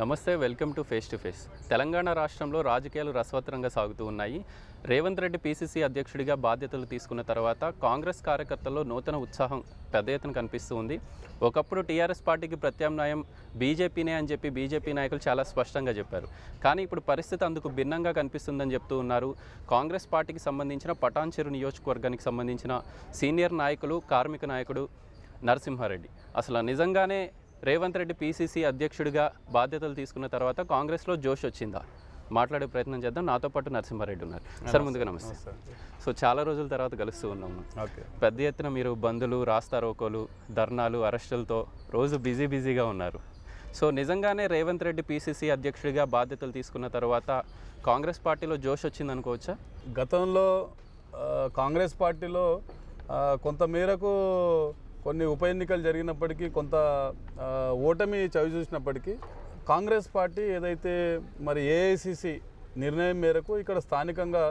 నమస్తే welcome to face to face Telangana రాష్ట్రంలో రాజకీయాలు రసవత్రంగా సాగుతూ ఉన్నాయి రేవంత్ రెడ్డి పీసీసీ అధ్యక్షుడిగా బాధ్యతలు తీసుకున్న తర్వాత కాంగ్రెస్ కార్యకర్తల్లో నూతన ఉత్సాహం పెద్ద ఎత్తున కనిపిస్తూ ఉంది ఒకప్పుడు టీఆర్ఎస్ పార్టీకి ప్రత్యామ్నాయం బీజేపీనే అని చెప్పి బీజేపీ నాయకులు చాలా స్పష్టంగా చెప్పారు కానీ ఇప్పుడు పరిస్థితి అందుకు భిన్నంగా కనిపిస్తుందని చెప్తూ ఉన్నారు కాంగ్రెస్ పార్టీకి సంబంధించిన పటాన్చెరు నియోజకవర్గానికి సంబంధించిన సీనియర్ నాయకులు కార్మిక నాయకుడు నరసింహారెడ్డి అసలు నిజంగానే రేవంత్ రెడ్డి పీసీసీ అధ్యక్షుడిగా బాధ్యతలు తీసుకున్న తర్వాత కాంగ్రెస్లో జోష్ వచ్చిందా మాట్లాడే ప్రయత్నం చేద్దాం నాతో పాటు నరసింహారెడ్డి ఉన్నారు సార్ ముందుగా నమస్తే సో చాలా రోజుల తర్వాత కలుస్తూ ఉన్నాము పెద్ద ఎత్తున మీరు బంధులు రాస్తా రోకోలు ధర్నాలు అరెస్టులతో రోజు బిజీ బిజీగా ఉన్నారు సో నిజంగానే రేవంత్ రెడ్డి పీసీసీ అధ్యక్షుడిగా బాధ్యతలు తీసుకున్న తర్వాత కాంగ్రెస్ పార్టీలో జోష్ వచ్చింది అనుకోవచ్చా గతంలో కాంగ్రెస్ పార్టీలో కొంతమేరకు కొన్ని ఉప ఎన్నికలు జరిగినప్పటికీ కొంత ఓటమి చవి చూసినప్పటికీ కాంగ్రెస్ పార్టీ ఏదైతే మరి ఏఐసిసి నిర్ణయం మేరకు ఇక్కడ స్థానికంగా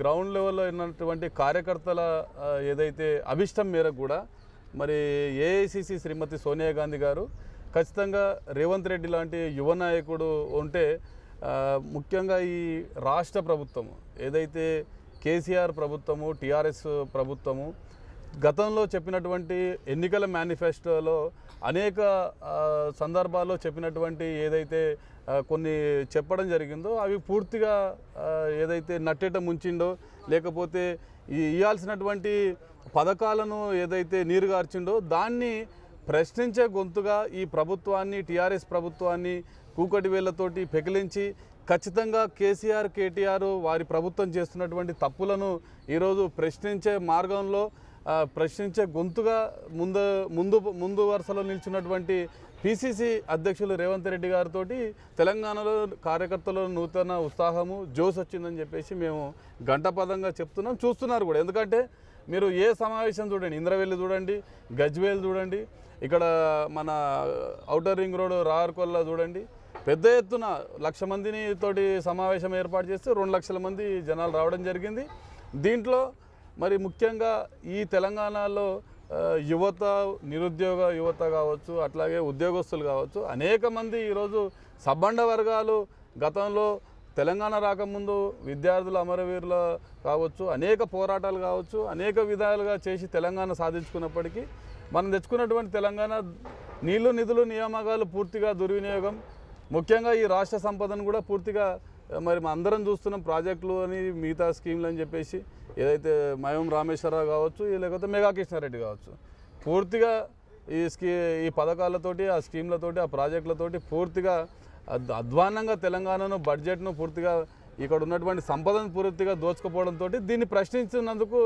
గ్రౌండ్ లెవెల్లో ఉన్నటువంటి కార్యకర్తల ఏదైతే అభిష్టం మేరకు కూడా మరి ఏఐసిసి శ్రీమతి సోనియా గాంధీ గారు ఖచ్చితంగా రేవంత్ రెడ్డి లాంటి యువ నాయకుడు ఉంటే ముఖ్యంగా ఈ రాష్ట్ర ప్రభుత్వము ఏదైతే కేసీఆర్ ప్రభుత్వము టీఆర్ఎస్ ప్రభుత్వము గతంలో చెప్పినటువంటి ఎన్నికల మేనిఫెస్టోలో అనేక సందర్భాల్లో చెప్పినటువంటి ఏదైతే కొన్ని చెప్పడం జరిగిందో అవి పూర్తిగా ఏదైతే నట్టేట ముంచిండో లేకపోతే ఇవ్వాల్సినటువంటి పథకాలను ఏదైతే నీరుగార్చిండో దాన్ని ప్రశ్నించే గొంతుగా ఈ ప్రభుత్వాన్ని టీఆర్ఎస్ ప్రభుత్వాన్ని కూకటి వేళ్లతోటి పెకిలించి ఖచ్చితంగా కేసీఆర్ కేటీఆర్ వారి ప్రభుత్వం చేస్తున్నటువంటి తప్పులను ఈరోజు ప్రశ్నించే మార్గంలో ప్రశ్నించే గొంతుగా ముందు ముందు ముందు వరుసలో నిలిచినటువంటి పిసిసి అధ్యక్షులు రేవంత్ రెడ్డి గారితో తెలంగాణలో కార్యకర్తలు నూతన ఉత్సాహము జోస్ వచ్చిందని చెప్పేసి మేము గంటపదంగా చెప్తున్నాం చూస్తున్నారు కూడా ఎందుకంటే మీరు ఏ సమావేశం చూడండి ఇంద్రవెల్లి చూడండి గజ్వేల్ చూడండి ఇక్కడ మన ఔటర్ రింగ్ రోడ్ రార్కొల్లా చూడండి పెద్ద ఎత్తున లక్ష మందిని తోటి సమావేశం ఏర్పాటు చేస్తే రెండు లక్షల మంది జనాలు రావడం జరిగింది దీంట్లో మరి ముఖ్యంగా ఈ తెలంగాణలో యువత నిరుద్యోగ యువత కావచ్చు అట్లాగే ఉద్యోగస్తులు కావచ్చు అనేక మంది ఈరోజు సబ్బండ వర్గాలు గతంలో తెలంగాణ రాకముందు విద్యార్థులు అమరవీరుల కావచ్చు అనేక పోరాటాలు కావచ్చు అనేక విధాలుగా చేసి తెలంగాణ సాధించుకున్నప్పటికీ మనం తెచ్చుకున్నటువంటి తెలంగాణ నీళ్లు నిధులు నియామకాలు పూర్తిగా దుర్వినియోగం ముఖ్యంగా ఈ రాష్ట్ర సంపదను కూడా పూర్తిగా మరి అందరం చూస్తున్నాం ప్రాజెక్టులు అని మిగతా స్కీమ్లు అని చెప్పేసి ఏదైతే మయం రామేశ్వరరావు కావచ్చు లేకపోతే మెగా కృష్ణారెడ్డి కావచ్చు పూర్తిగా ఈ స్కీ ఈ పథకాలతోటి ఆ స్కీమ్లతోటి ఆ ప్రాజెక్టులతోటి పూర్తిగా అధ్వానంగా తెలంగాణను బడ్జెట్ను పూర్తిగా ఇక్కడ ఉన్నటువంటి సంపదను పూర్తిగా దోచుకుపోవడంతో దీన్ని ప్రశ్నించినందుకు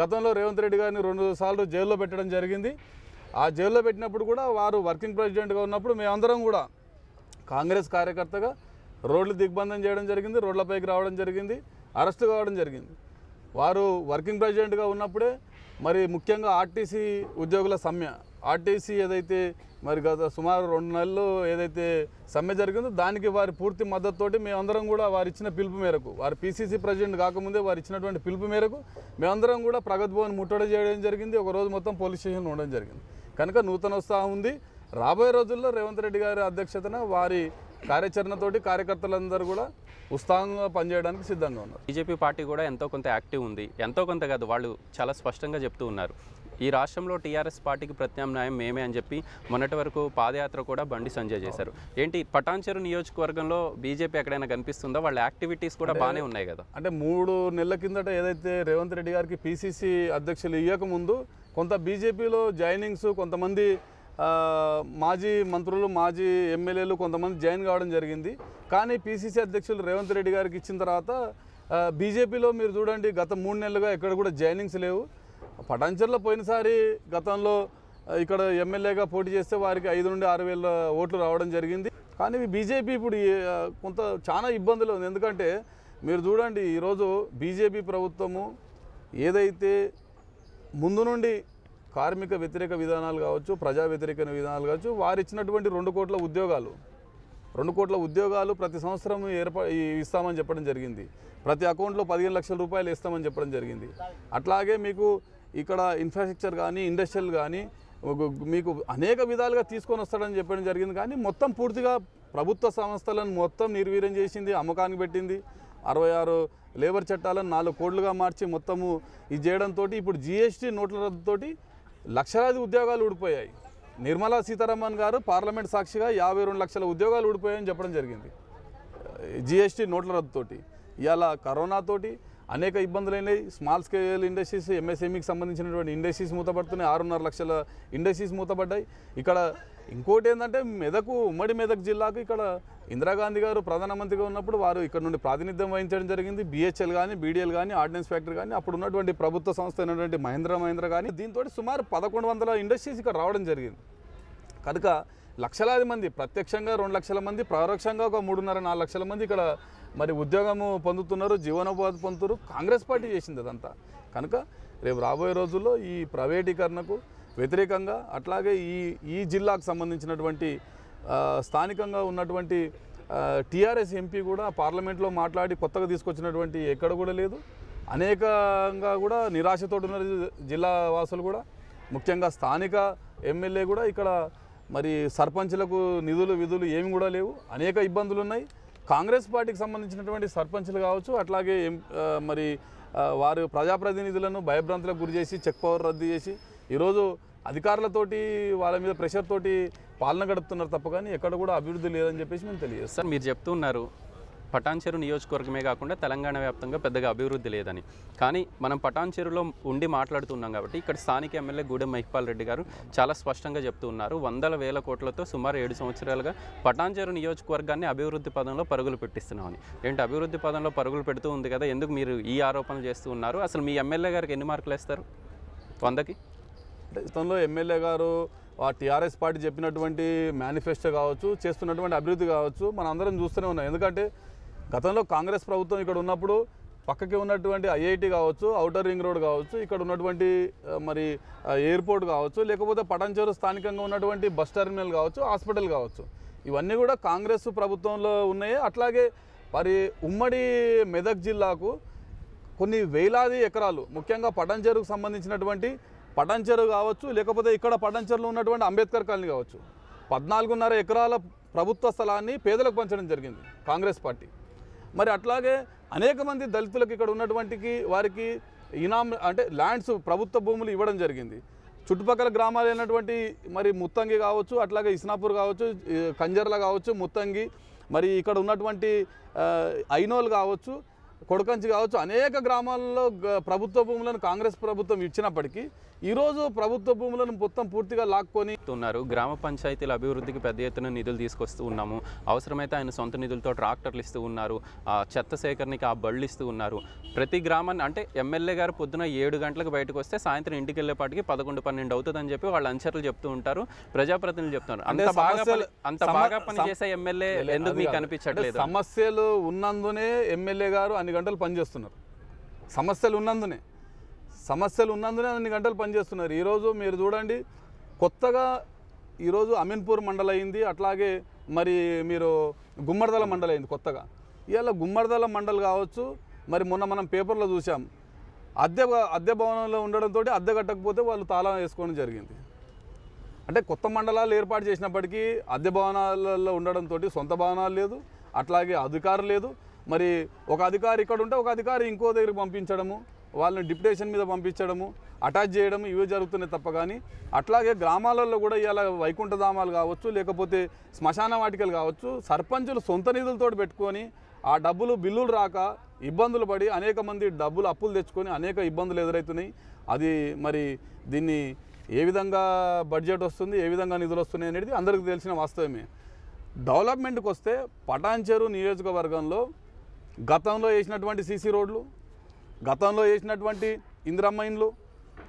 గతంలో రేవంత్ రెడ్డి గారిని రెండు సార్లు జైల్లో పెట్టడం జరిగింది ఆ జైల్లో పెట్టినప్పుడు కూడా వారు వర్కింగ్ ప్రెసిడెంట్గా ఉన్నప్పుడు మేమందరం కూడా కాంగ్రెస్ కార్యకర్తగా రోడ్లు దిగ్బంధం చేయడం జరిగింది రోడ్లపైకి రావడం జరిగింది అరెస్ట్ కావడం జరిగింది వారు వర్కింగ్ ప్రెసిడెంట్గా ఉన్నప్పుడే మరి ముఖ్యంగా ఆర్టీసీ ఉద్యోగుల సమ్మె ఆర్టీసీ ఏదైతే మరి గత సుమారు రెండు నెలలు ఏదైతే సమ్మె జరిగిందో దానికి వారి పూర్తి మద్దతుతోటి మేమందరం కూడా వారు ఇచ్చిన పిలుపు మేరకు వారు పీసీసీ ప్రెసిడెంట్ కాకముందే వారు ఇచ్చినటువంటి పిలుపు మేరకు మేమందరం కూడా ప్రగతి భవన్ ముట్టడ చేయడం జరిగింది ఒకరోజు మొత్తం పోలీస్ స్టేషన్లో ఉండడం జరిగింది కనుక నూతన ఉత్సాహం ఉంది రాబోయే రోజుల్లో రేవంత్ రెడ్డి గారి అధ్యక్షతన వారి కార్యాచరణతోటి కార్యకర్తలందరూ కూడా ఉత్సాహంగా పనిచేయడానికి సిద్ధంగా ఉన్నారు బీజేపీ పార్టీ కూడా ఎంతో కొంత యాక్టివ్ ఉంది ఎంతో కొంత కాదు వాళ్ళు చాలా స్పష్టంగా చెప్తూ ఉన్నారు ఈ రాష్ట్రంలో టీఆర్ఎస్ పార్టీకి ప్రత్యామ్నాయం మేమే అని చెప్పి మొన్నటి వరకు పాదయాత్ర కూడా బండి సంజయ్ చేశారు ఏంటి పటాన్చెరు నియోజకవర్గంలో బీజేపీ ఎక్కడైనా కనిపిస్తుందో వాళ్ళ యాక్టివిటీస్ కూడా బాగానే ఉన్నాయి కదా అంటే మూడు నెలల కిందట ఏదైతే రేవంత్ రెడ్డి గారికి పీసీసీ అధ్యక్షులు ఇవ్వకముందు కొంత బీజేపీలో జాయినింగ్స్ కొంతమంది మాజీ మంత్రులు మాజీ ఎమ్మెల్యేలు కొంతమంది జాయిన్ కావడం జరిగింది కానీ పీసీసీ అధ్యక్షులు రేవంత్ రెడ్డి గారికి ఇచ్చిన తర్వాత బీజేపీలో మీరు చూడండి గత మూడు నెలలుగా ఎక్కడ కూడా జాయినింగ్స్ లేవు పటాంచర్లో పోయినసారి గతంలో ఇక్కడ ఎమ్మెల్యేగా పోటీ చేస్తే వారికి ఐదు నుండి ఆరు వేల ఓట్లు రావడం జరిగింది కానీ బీజేపీ ఇప్పుడు కొంత చాలా ఇబ్బందులు ఉంది ఎందుకంటే మీరు చూడండి ఈరోజు బీజేపీ ప్రభుత్వము ఏదైతే ముందు నుండి కార్మిక వ్యతిరేక విధానాలు కావచ్చు ప్రజా వ్యతిరేక విధానాలు కావచ్చు వారు ఇచ్చినటువంటి రెండు కోట్ల ఉద్యోగాలు రెండు కోట్ల ఉద్యోగాలు ప్రతి సంవత్సరం ఏర్ప ఇస్తామని చెప్పడం జరిగింది ప్రతి అకౌంట్లో పదిహేను లక్షల రూపాయలు ఇస్తామని చెప్పడం జరిగింది అట్లాగే మీకు ఇక్కడ ఇన్ఫ్రాస్ట్రక్చర్ కానీ ఇండస్ట్రియల్ కానీ మీకు అనేక విధాలుగా తీసుకొని వస్తాడని చెప్పడం జరిగింది కానీ మొత్తం పూర్తిగా ప్రభుత్వ సంస్థలను మొత్తం నిర్వీర్యం చేసింది అమ్మకానికి పెట్టింది అరవై ఆరు లేబర్ చట్టాలను నాలుగు కోట్లుగా మార్చి మొత్తము ఇది చేయడంతో ఇప్పుడు జిఎస్టీ నోట్ల రద్దుతోటి లక్షలాది ఉద్యోగాలు ఊడిపోయాయి నిర్మలా సీతారామన్ గారు పార్లమెంట్ సాక్షిగా యాభై రెండు లక్షల ఉద్యోగాలు ఊడిపోయాయని చెప్పడం జరిగింది జిఎస్టీ నోట్ల రద్దుతోటి ఇవాళ కరోనాతోటి అనేక ఇబ్బందులు అయినాయి స్మాల్ స్కేల్ ఇండస్ట్రీస్ ఎంఎస్ఎంఈకి సంబంధించినటువంటి ఇండస్ట్రీస్ మూతపడుతున్నాయి ఆరున్నర లక్షల ఇండస్ట్రీస్ మూతపడ్డాయి ఇక్కడ ఇంకోటి ఏంటంటే మెదకు ఉమ్మడి మెదక్ జిల్లాకు ఇక్కడ ఇందిరాగాంధీ గారు ప్రధానమంత్రిగా ఉన్నప్పుడు వారు ఇక్కడ నుండి ప్రాతినిధ్యం వహించడం జరిగింది బీహెచ్ఎల్ కానీ బీడీఎల్ కానీ ఆర్డినెన్స్ ఫ్యాక్టరీ కానీ అప్పుడు ఉన్నటువంటి ప్రభుత్వ సంస్థ అయినటువంటి మహేంద్ర మహేంద్ర కానీ దీంతో సుమారు పదకొండు వందల ఇండస్ట్రీస్ ఇక్కడ రావడం జరిగింది కనుక లక్షలాది మంది ప్రత్యక్షంగా రెండు లక్షల మంది పరోక్షంగా ఒక మూడున్నర నాలుగు లక్షల మంది ఇక్కడ మరి ఉద్యోగము పొందుతున్నారు జీవనోపాధి పొందుతున్నారు కాంగ్రెస్ పార్టీ చేసింది అదంతా కనుక రేపు రాబోయే రోజుల్లో ఈ ప్రైవేటీకరణకు వ్యతిరేకంగా అట్లాగే ఈ ఈ జిల్లాకు సంబంధించినటువంటి స్థానికంగా ఉన్నటువంటి టీఆర్ఎస్ ఎంపీ కూడా పార్లమెంట్లో మాట్లాడి కొత్తగా తీసుకొచ్చినటువంటి ఎక్కడ కూడా లేదు అనేకంగా కూడా నిరాశతో ఉన్న జిల్లా వాసులు కూడా ముఖ్యంగా స్థానిక ఎమ్మెల్యే కూడా ఇక్కడ మరి సర్పంచ్లకు నిధులు విధులు ఏమి కూడా లేవు అనేక ఇబ్బందులు ఉన్నాయి కాంగ్రెస్ పార్టీకి సంబంధించినటువంటి సర్పంచ్లు కావచ్చు అట్లాగే మరి వారు ప్రజాప్రతినిధులను భయభ్రాంతులకు గురి చేసి చెక్ పవర్ రద్దు చేసి ఈరోజు అధికారులతోటి వాళ్ళ మీద ప్రెషర్ తోటి పాలన గడుపుతున్నారు తప్ప కానీ ఎక్కడ కూడా అభివృద్ధి లేదని చెప్పేసి మేము తెలియజేస్తాం మీరు చెప్తున్నారు పటాన్చెరు నియోజకవర్గమే కాకుండా తెలంగాణ వ్యాప్తంగా పెద్దగా అభివృద్ధి లేదని కానీ మనం పటాన్చెరులో ఉండి మాట్లాడుతున్నాం కాబట్టి ఇక్కడ స్థానిక ఎమ్మెల్యే గూడెం మహిపాల్ రెడ్డి గారు చాలా స్పష్టంగా చెప్తూ ఉన్నారు వందల వేల కోట్లతో సుమారు ఏడు సంవత్సరాలుగా పటాన్చెరు నియోజకవర్గాన్ని అభివృద్ధి పదంలో పరుగులు పెట్టిస్తున్నామని ఏంటి అభివృద్ధి పదంలో పరుగులు పెడుతూ ఉంది కదా ఎందుకు మీరు ఈ ఆరోపణలు చేస్తూ ఉన్నారు అసలు మీ ఎమ్మెల్యే గారికి ఎన్ని మార్కులు వేస్తారు వందకి గతంలో ఎమ్మెల్యే గారు ఆ టీఆర్ఎస్ పార్టీ చెప్పినటువంటి మేనిఫెస్టో కావచ్చు చేస్తున్నటువంటి అభివృద్ధి కావచ్చు మన అందరం చూస్తూనే ఉన్నాం ఎందుకంటే గతంలో కాంగ్రెస్ ప్రభుత్వం ఇక్కడ ఉన్నప్పుడు పక్కకి ఉన్నటువంటి ఐఐటి కావచ్చు అవుటర్ రింగ్ రోడ్ కావచ్చు ఇక్కడ ఉన్నటువంటి మరి ఎయిర్పోర్ట్ కావచ్చు లేకపోతే పటంచేరు స్థానికంగా ఉన్నటువంటి బస్ టెర్మినల్ కావచ్చు హాస్పిటల్ కావచ్చు ఇవన్నీ కూడా కాంగ్రెస్ ప్రభుత్వంలో ఉన్నాయి అట్లాగే మరి ఉమ్మడి మెదక్ జిల్లాకు కొన్ని వేలాది ఎకరాలు ముఖ్యంగా పటంచేరుకు సంబంధించినటువంటి పటంచెరు కావచ్చు లేకపోతే ఇక్కడ పటంచెరులో ఉన్నటువంటి అంబేద్కర్ కాలనీ కావచ్చు పద్నాలుగున్నర ఎకరాల ప్రభుత్వ స్థలాన్ని పేదలకు పంచడం జరిగింది కాంగ్రెస్ పార్టీ మరి అట్లాగే అనేక మంది దళితులకు ఇక్కడ ఉన్నటువంటికి వారికి ఇనాం అంటే ల్యాండ్స్ ప్రభుత్వ భూములు ఇవ్వడం జరిగింది చుట్టుపక్కల గ్రామాలు అయినటువంటి మరి ముత్తంగి కావచ్చు అట్లాగే ఇస్నాపూర్ కావచ్చు కంజర్ల కావచ్చు ముత్తంగి మరి ఇక్కడ ఉన్నటువంటి ఐనోలు కావచ్చు కొడకంచి కావచ్చు అనేక గ్రామాల్లో ప్రభుత్వ భూములను కాంగ్రెస్ ప్రభుత్వం ఇచ్చినప్పటికీ ఈరోజు ప్రభుత్వ భూములను మొత్తం పూర్తిగా లాక్కొని ఉన్నారు గ్రామ పంచాయతీల అభివృద్ధికి పెద్ద ఎత్తున నిధులు తీసుకొస్తూ ఉన్నాము అవసరమైతే ఆయన సొంత నిధులతో ట్రాక్టర్లు ఇస్తూ ఉన్నారు చెత్త సేకరణకి ఆ బళ్ళు ఇస్తూ ఉన్నారు ప్రతి గ్రామాన్ని అంటే ఎమ్మెల్యే గారు పొద్దున ఏడు గంటలకు బయటకు వస్తే సాయంత్రం ఇంటికి వెళ్ళేపాటికి పదకొండు పన్నెండు అవుతుందని చెప్పి వాళ్ళు అంచర్లు చెప్తూ ఉంటారు ప్రజాప్రతినిధులు చెప్తున్నారు అంత బాగా అంత బాగా పనిచేసే ఎమ్మెల్యే ఎందుకు మీకు అనిపించట్లేదు సమస్యలు ఉన్నందునే ఎమ్మెల్యే గారు అన్ని గంటలు పనిచేస్తున్నారు సమస్యలు ఉన్నందునే సమస్యలు ఉన్నందునే అన్ని గంటలు పనిచేస్తున్నారు ఈరోజు మీరు చూడండి కొత్తగా ఈరోజు అమీన్పూర్ మండల అయింది అట్లాగే మరి మీరు గుమ్మర్దల మండల అయింది కొత్తగా ఇవాళ గుమ్మర్దల మండల్ కావచ్చు మరి మొన్న మనం పేపర్లో చూసాం అద్దె అద్దె భవనంలో ఉండడంతో అద్దె కట్టకపోతే వాళ్ళు తాళం వేసుకోవడం జరిగింది అంటే కొత్త మండలాలు ఏర్పాటు చేసినప్పటికీ అద్దె భవనాలలో ఉండడంతో సొంత భవనాలు లేదు అట్లాగే అధికారులు లేదు మరి ఒక అధికారి ఇక్కడ ఉంటే ఒక అధికారి ఇంకో దగ్గరికి పంపించడము వాళ్ళని డిప్యుటేషన్ మీద పంపించడము అటాచ్ చేయడం ఇవే జరుగుతున్నాయి తప్ప కానీ అట్లాగే గ్రామాలలో కూడా ఇలా వైకుంఠధామాలు కావచ్చు లేకపోతే శ్మశాన వాటికలు కావచ్చు సర్పంచులు సొంత నిధులతో పెట్టుకొని ఆ డబ్బులు బిల్లులు రాక ఇబ్బందులు పడి అనేక మంది డబ్బులు అప్పులు తెచ్చుకొని అనేక ఇబ్బందులు ఎదురవుతున్నాయి అది మరి దీన్ని ఏ విధంగా బడ్జెట్ వస్తుంది ఏ విధంగా నిధులు వస్తున్నాయి అనేది అందరికీ తెలిసిన వాస్తవమే డెవలప్మెంట్కి వస్తే పటాన్చెరు నియోజకవర్గంలో గతంలో వేసినటువంటి సీసీ రోడ్లు గతంలో చేసినటువంటి ఇందిరమ్మ ఇండ్లు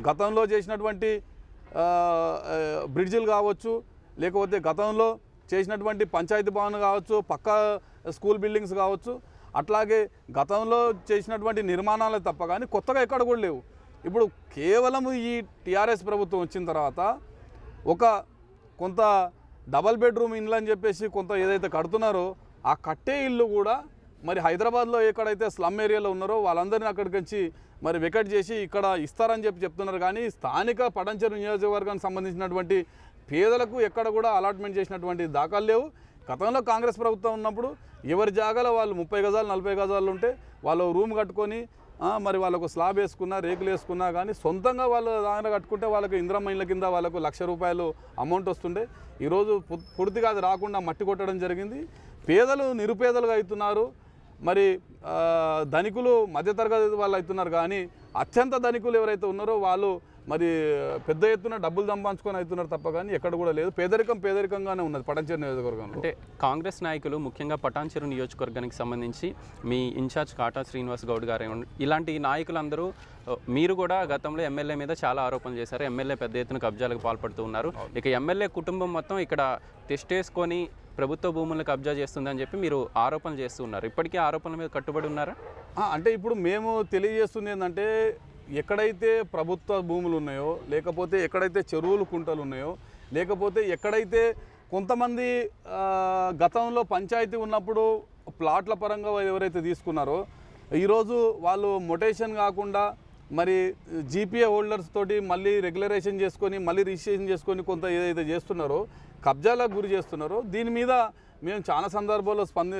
గతంలో చేసినటువంటి బ్రిడ్జిలు కావచ్చు లేకపోతే గతంలో చేసినటువంటి పంచాయతీ భవన్ కావచ్చు పక్క స్కూల్ బిల్డింగ్స్ కావచ్చు అట్లాగే గతంలో చేసినటువంటి నిర్మాణాలే తప్ప కానీ కొత్తగా ఎక్కడ కూడా లేవు ఇప్పుడు కేవలం ఈ టీఆర్ఎస్ ప్రభుత్వం వచ్చిన తర్వాత ఒక కొంత డబల్ బెడ్రూమ్ ఇండ్లు అని చెప్పేసి కొంత ఏదైతే కడుతున్నారో ఆ కట్టే ఇల్లు కూడా మరి హైదరాబాద్లో ఎక్కడైతే స్లమ్ ఏరియాలో ఉన్నారో వాళ్ళందరినీ అక్కడికి వచ్చి మరి వికెట్ చేసి ఇక్కడ ఇస్తారని చెప్పి చెప్తున్నారు కానీ స్థానిక పడంచెరు నియోజకవర్గానికి సంబంధించినటువంటి పేదలకు ఎక్కడ కూడా అలాట్మెంట్ చేసినటువంటి దాఖలు లేవు గతంలో కాంగ్రెస్ ప్రభుత్వం ఉన్నప్పుడు ఎవరి జాగాలో వాళ్ళు ముప్పై గజాలు నలభై గజాలు ఉంటే వాళ్ళు రూమ్ కట్టుకొని మరి వాళ్ళకు స్లాబ్ వేసుకున్నా రేకులు వేసుకున్నా కానీ సొంతంగా వాళ్ళు దాని కట్టుకుంటే వాళ్ళకు ఇంద్రమైన్ల కింద వాళ్ళకు లక్ష రూపాయలు అమౌంట్ వస్తుండే ఈరోజు పూర్తిగా అది రాకుండా మట్టి కొట్టడం జరిగింది పేదలు నిరుపేదలుగా అవుతున్నారు మరి ధనికులు మధ్యతరగతి వాళ్ళు అవుతున్నారు కానీ అత్యంత ధనికులు ఎవరైతే ఉన్నారో వాళ్ళు మరి పెద్ద ఎత్తున డబ్బులు సంపాదించుకొని అవుతున్నారు తప్ప కానీ ఎక్కడ కూడా లేదు పేదరికం పేదరికంగానే ఉన్నది పటాన్చేరు నియోజకవర్గం అంటే కాంగ్రెస్ నాయకులు ముఖ్యంగా పటాన్చేరు నియోజకవర్గానికి సంబంధించి మీ ఇన్ఛార్జ్ కాటా శ్రీనివాస్ గౌడ్ గారు ఇలాంటి నాయకులందరూ మీరు కూడా గతంలో ఎమ్మెల్యే మీద చాలా ఆరోపణలు చేశారు ఎమ్మెల్యే పెద్ద ఎత్తున కబ్జాలకు పాల్పడుతూ ఉన్నారు ఇక ఎమ్మెల్యే కుటుంబం మొత్తం ఇక్కడ టెస్ట్ వేసుకొని ప్రభుత్వ భూములను కబ్జా చేస్తుందని చెప్పి మీరు ఆరోపణలు చేస్తున్నారు ఇప్పటికీ ఆరోపణల మీద కట్టుబడి ఉన్నారా అంటే ఇప్పుడు మేము తెలియజేస్తుంది ఏంటంటే ఎక్కడైతే ప్రభుత్వ భూములు ఉన్నాయో లేకపోతే ఎక్కడైతే చెరువులు కుంటలు ఉన్నాయో లేకపోతే ఎక్కడైతే కొంతమంది గతంలో పంచాయతీ ఉన్నప్పుడు ప్లాట్ల పరంగా ఎవరైతే తీసుకున్నారో ఈరోజు వాళ్ళు మొటేషన్ కాకుండా మరి జీపీఏ హోల్డర్స్ తోటి మళ్ళీ రెగ్యులరేషన్ చేసుకొని మళ్ళీ రిజిస్ట్రేషన్ చేసుకొని కొంత ఏదైతే చేస్తున్నారో కబ్జాలకు గురి చేస్తున్నారో దీని మీద మేము చాలా సందర్భాల్లో స్పంది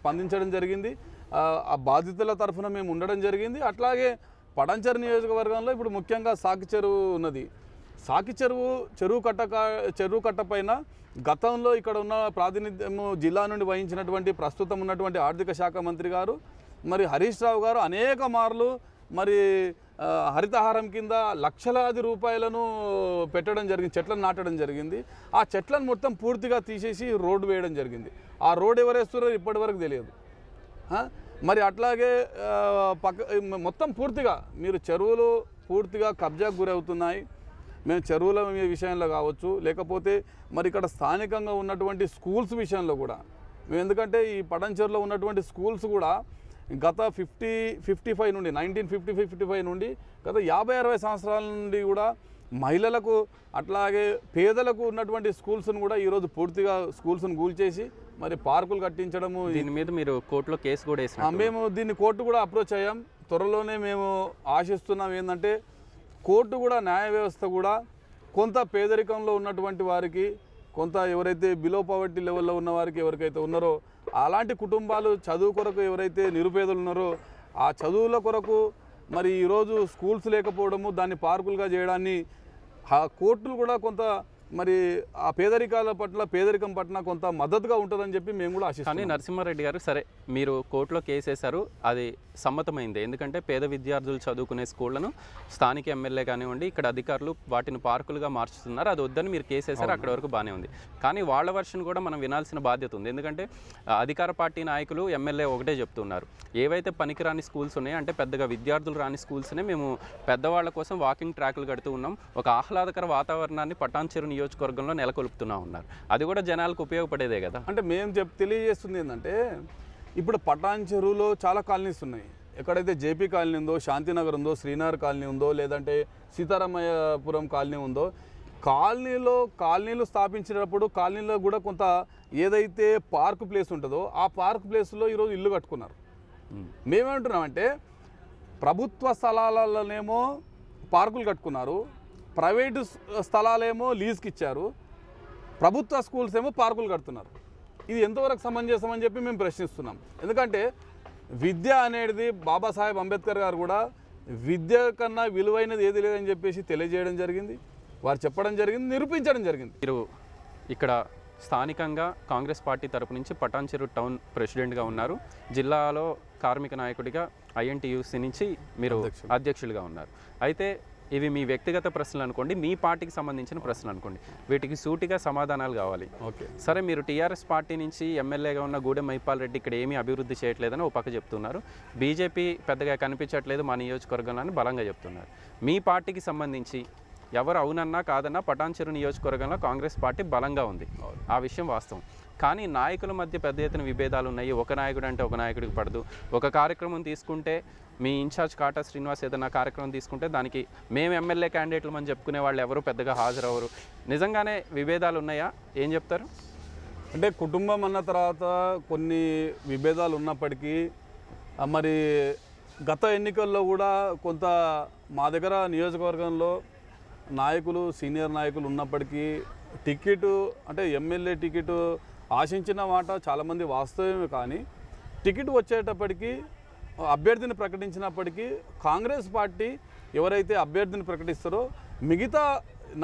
స్పందించడం జరిగింది ఆ బాధితుల తరఫున మేము ఉండడం జరిగింది అట్లాగే పడంచెరు నియోజకవర్గంలో ఇప్పుడు ముఖ్యంగా సాకి చెరువు ఉన్నది సాకి చెరువు చెరువు కట్ట చెరువు కట్టపైన గతంలో ఇక్కడ ఉన్న ప్రాతినిధ్యము జిల్లా నుండి వహించినటువంటి ప్రస్తుతం ఉన్నటువంటి ఆర్థిక శాఖ మంత్రి గారు మరి హరీష్ రావు గారు అనేక మార్లు మరి హరితహారం కింద లక్షలాది రూపాయలను పెట్టడం జరిగింది చెట్లను నాటడం జరిగింది ఆ చెట్లను మొత్తం పూర్తిగా తీసేసి రోడ్డు వేయడం జరిగింది ఆ రోడ్ ఎవరేస్తున్నారో ఇప్పటివరకు తెలియదు మరి అట్లాగే పక్క మొత్తం పూర్తిగా మీరు చెరువులు పూర్తిగా కబ్జాకు గురవుతున్నాయి మేము చెరువుల విషయంలో కావచ్చు లేకపోతే మరి ఇక్కడ స్థానికంగా ఉన్నటువంటి స్కూల్స్ విషయంలో కూడా ఎందుకంటే ఈ పడంచెరులో ఉన్నటువంటి స్కూల్స్ కూడా గత ఫిఫ్టీ ఫిఫ్టీ ఫైవ్ నుండి nineteen fifty five fifty five నుండి గత యాభై అరవై సంవత్సరాల నుండి కూడా మహిళలకు అట్లాగే పేదలకు ఉన్నటువంటి స్కూల్స్ను కూడా ఈరోజు పూర్తిగా స్కూల్స్ను కూల్చేసి మరి పార్కులు కట్టించడము దీని మీద మీరు కోర్టులో కేసు కూడా వేసాం మేము దీన్ని కోర్టు కూడా అప్రోచ్ అయ్యాం త్వరలోనే మేము ఆశిస్తున్నాం ఏంటంటే కోర్టు కూడా న్యాయ వ్యవస్థ కూడా కొంత పేదరికంలో ఉన్నటువంటి వారికి కొంత ఎవరైతే బిలో పవర్టీ లెవెల్లో ఉన్న వారికి ఎవరికైతే ఉన్నారో అలాంటి కుటుంబాలు చదువు కొరకు ఎవరైతే నిరుపేదలు ఉన్నారో ఆ చదువుల కొరకు మరి ఈరోజు స్కూల్స్ లేకపోవడము దాన్ని పార్కులుగా చేయడాన్ని కోర్టులు కూడా కొంత మరి ఆ పేదరికాల పట్ల పేదరికం పట్ల కొంత మద్దతుగా ఉంటుందని చెప్పి మేము కూడా ఆశిస్తాం కానీ నరసింహారెడ్డి గారు సరే మీరు కోర్టులో కేసేశారు అది సమ్మతమైంది ఎందుకంటే పేద విద్యార్థులు చదువుకునే స్కూళ్లను స్థానిక ఎమ్మెల్యే కానివ్వండి ఇక్కడ అధికారులు వాటిని పార్కులుగా మార్చుతున్నారు అది వద్దని మీరు కేసేశారు అక్కడ వరకు బాగానే ఉంది కానీ వాళ్ళ వర్షన్ కూడా మనం వినాల్సిన బాధ్యత ఉంది ఎందుకంటే అధికార పార్టీ నాయకులు ఎమ్మెల్యే ఒకటే చెప్తున్నారు ఏవైతే పనికిరాని స్కూల్స్ ఉన్నాయో అంటే పెద్దగా విద్యార్థులు రాని స్కూల్స్నే మేము పెద్దవాళ్ళ కోసం వాకింగ్ ట్రాక్లు కడుతూ ఉన్నాం ఒక ఆహ్లాదకర వాతావరణాన్ని పటాన్చెరు నియోజకవర్గంలో నెలకొల్పుతున్నా ఉన్నారు అది కూడా జనాలకు ఉపయోగపడేదే కదా అంటే మేము చెప్ తెలియజేస్తుంది ఏంటంటే ఇప్పుడు పటాన్ చెరువులో చాలా కాలనీస్ ఉన్నాయి ఎక్కడైతే జేపీ కాలనీ ఉందో శాంతినగర్ ఉందో శ్రీనగర్ కాలనీ ఉందో లేదంటే సీతారామయ్యపురం కాలనీ ఉందో కాలనీలో కాలనీలు స్థాపించినప్పుడు కాలనీలో కూడా కొంత ఏదైతే పార్క్ ప్లేస్ ఉంటుందో ఆ పార్క్ ప్లేస్లో ఈరోజు ఇల్లు కట్టుకున్నారు మేమేమంటున్నామంటే ప్రభుత్వ స్థలాలలోనేమో పార్కులు కట్టుకున్నారు ప్రైవేటు స్థలాలేమో లీజ్కి ఇచ్చారు ప్రభుత్వ స్కూల్స్ ఏమో పార్కులు కడుతున్నారు ఇది ఎంతవరకు సమంజసం అని చెప్పి మేము ప్రశ్నిస్తున్నాం ఎందుకంటే విద్య అనేది బాబాసాహెబ్ అంబేద్కర్ గారు కూడా విద్య కన్నా విలువైనది ఏది లేదని చెప్పేసి తెలియజేయడం జరిగింది వారు చెప్పడం జరిగింది నిరూపించడం జరిగింది మీరు ఇక్కడ స్థానికంగా కాంగ్రెస్ పార్టీ తరపు నుంచి పటాన్చెరు టౌన్ ప్రెసిడెంట్గా ఉన్నారు జిల్లాలో కార్మిక నాయకుడిగా ఐఎన్టీయూసీ నుంచి మీరు అధ్యక్షులుగా ఉన్నారు అయితే ఇవి మీ వ్యక్తిగత ప్రశ్నలు అనుకోండి మీ పార్టీకి సంబంధించిన ప్రశ్నలు అనుకోండి వీటికి సూటిగా సమాధానాలు కావాలి ఓకే సరే మీరు టీఆర్ఎస్ పార్టీ నుంచి ఎమ్మెల్యేగా ఉన్న గూడెం మహిపాల్ రెడ్డి ఇక్కడ ఏమీ అభివృద్ధి చేయట్లేదని ఓ పక్క చెప్తున్నారు బీజేపీ పెద్దగా కనిపించట్లేదు మా నియోజకవర్గంలో అని బలంగా చెప్తున్నారు మీ పార్టీకి సంబంధించి ఎవరు అవునన్నా కాదన్నా పటాన్చెరు నియోజకవర్గంలో కాంగ్రెస్ పార్టీ బలంగా ఉంది ఆ విషయం వాస్తవం కానీ నాయకుల మధ్య పెద్ద ఎత్తున విభేదాలు ఉన్నాయి ఒక నాయకుడు అంటే ఒక నాయకుడికి పడదు ఒక కార్యక్రమం తీసుకుంటే మీ ఇన్ఛార్జ్ కాటా శ్రీనివాస్ ఏదైనా కార్యక్రమం తీసుకుంటే దానికి మేము ఎమ్మెల్యే క్యాండిడేట్లు అని చెప్పుకునే వాళ్ళు ఎవరు పెద్దగా హాజరవ్వరు నిజంగానే విభేదాలు ఉన్నాయా ఏం చెప్తారు అంటే కుటుంబం అన్న తర్వాత కొన్ని విభేదాలు ఉన్నప్పటికీ మరి గత ఎన్నికల్లో కూడా కొంత మా దగ్గర నియోజకవర్గంలో నాయకులు సీనియర్ నాయకులు ఉన్నప్పటికీ టికెట్ అంటే ఎమ్మెల్యే టికెట్ ఆశించిన మాట చాలామంది వాస్తవమే కానీ టికెట్ వచ్చేటప్పటికీ అభ్యర్థిని ప్రకటించినప్పటికీ కాంగ్రెస్ పార్టీ ఎవరైతే అభ్యర్థిని ప్రకటిస్తారో మిగతా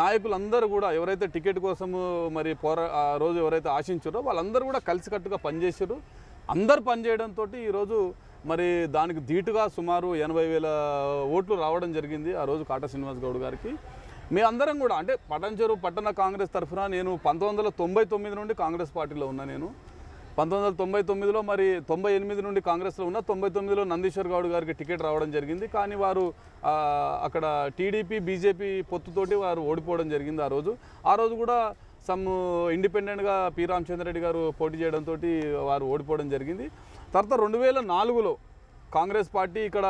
నాయకులందరూ కూడా ఎవరైతే టికెట్ కోసం మరి పోరా ఆ రోజు ఎవరైతే ఆశించారో వాళ్ళందరూ కూడా కలిసికట్టుగా పనిచేశారు అందరు పనిచేయడంతో ఈరోజు మరి దానికి ధీటుగా సుమారు ఎనభై వేల ఓట్లు రావడం జరిగింది ఆ రోజు కాటా శ్రీనివాస్ గౌడ్ గారికి మీ అందరం కూడా అంటే పటంచెరు పట్టణ కాంగ్రెస్ తరఫున నేను పంతొమ్మిది నుండి కాంగ్రెస్ పార్టీలో ఉన్నా నేను పంతొమ్మిది వందల తొంభై తొమ్మిదిలో మరి తొంభై ఎనిమిది నుండి కాంగ్రెస్లో ఉన్న తొంభై తొమ్మిదిలో నందీశ్వర్ గౌడ్ గారికి టికెట్ రావడం జరిగింది కానీ వారు అక్కడ టీడీపీ బీజేపీ పొత్తుతోటి వారు ఓడిపోవడం జరిగింది ఆ రోజు ఆ రోజు కూడా సమ్ ఇండిపెండెంట్గా పి రామచంద్రరెడ్డి గారు పోటీ చేయడంతో వారు ఓడిపోవడం జరిగింది తర్వాత రెండు వేల నాలుగులో కాంగ్రెస్ పార్టీ ఇక్కడ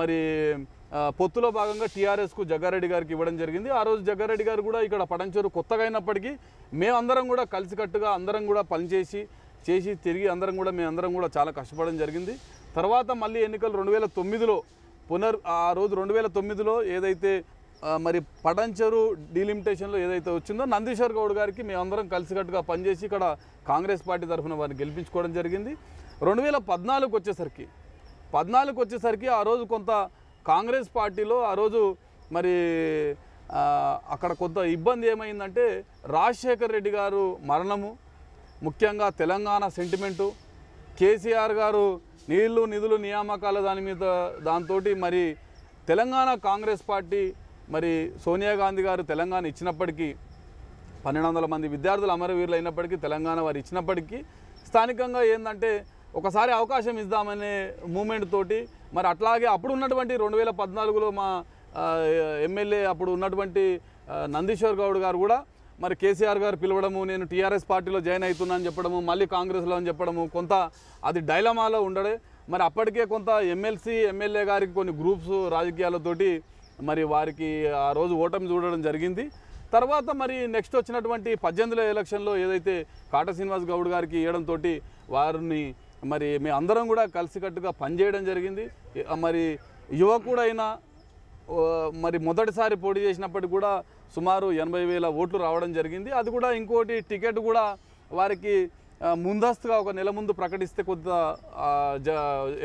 మరి పొత్తులో భాగంగా టీఆర్ఎస్కు జగ్గారెడ్డి గారికి ఇవ్వడం జరిగింది ఆ రోజు జగ్గారెడ్డి గారు కూడా ఇక్కడ పడంచూరు కొత్తగా అయినప్పటికీ మేమందరం కూడా కలిసికట్టుగా అందరం కూడా పనిచేసి చేసి తిరిగి అందరం కూడా మేము అందరం కూడా చాలా కష్టపడడం జరిగింది తర్వాత మళ్ళీ ఎన్నికలు రెండు వేల తొమ్మిదిలో పునర్ ఆ రోజు రెండు వేల తొమ్మిదిలో ఏదైతే మరి పడంచరు డీలిమిటేషన్లో ఏదైతే వచ్చిందో నందీశ్వర్ గౌడ్ గారికి మేమందరం కలిసికట్టుగా పనిచేసి ఇక్కడ కాంగ్రెస్ పార్టీ తరఫున వారిని గెలిపించుకోవడం జరిగింది రెండు వేల పద్నాలుగు వచ్చేసరికి పద్నాలుగు వచ్చేసరికి ఆ రోజు కొంత కాంగ్రెస్ పార్టీలో ఆ రోజు మరి అక్కడ కొంత ఇబ్బంది ఏమైందంటే రాజశేఖర్ రెడ్డి గారు మరణము ముఖ్యంగా తెలంగాణ సెంటిమెంటు కేసీఆర్ గారు నీళ్లు నిధులు నియామకాల దాని మీద దాంతో మరి తెలంగాణ కాంగ్రెస్ పార్టీ మరి సోనియా గాంధీ గారు తెలంగాణ ఇచ్చినప్పటికీ పన్నెండు వందల మంది విద్యార్థులు అమరవీరులు అయినప్పటికీ తెలంగాణ వారు ఇచ్చినప్పటికీ స్థానికంగా ఏంటంటే ఒకసారి అవకాశం ఇద్దామనే మూమెంట్ తోటి మరి అట్లాగే అప్పుడు ఉన్నటువంటి రెండు వేల పద్నాలుగులో మా ఎమ్మెల్యే అప్పుడు ఉన్నటువంటి నందీశ్వర్ గౌడ్ గారు కూడా మరి కేసీఆర్ గారు పిలవడము నేను టీఆర్ఎస్ పార్టీలో జాయిన్ అవుతున్నా అని చెప్పడము మళ్ళీ కాంగ్రెస్లో అని చెప్పడము కొంత అది డైలమాలో ఉండడే మరి అప్పటికే కొంత ఎమ్మెల్సీ ఎమ్మెల్యే గారికి కొన్ని గ్రూప్స్ రాజకీయాలతోటి మరి వారికి ఆ రోజు ఓటమి చూడడం జరిగింది తర్వాత మరి నెక్స్ట్ వచ్చినటువంటి పద్దెనిమిదిలో ఎలక్షన్లో ఏదైతే కాట శ్రీనివాస్ గౌడ్ గారికి ఇవ్వడంతో వారిని మరి మేమందరం అందరం కూడా కలిసికట్టుగా పనిచేయడం జరిగింది మరి యువకుడైనా మరి మొదటిసారి పోటీ చేసినప్పటికి కూడా సుమారు ఎనభై వేల ఓట్లు రావడం జరిగింది అది కూడా ఇంకోటి టికెట్ కూడా వారికి ముందస్తుగా ఒక నెల ముందు ప్రకటిస్తే కొంత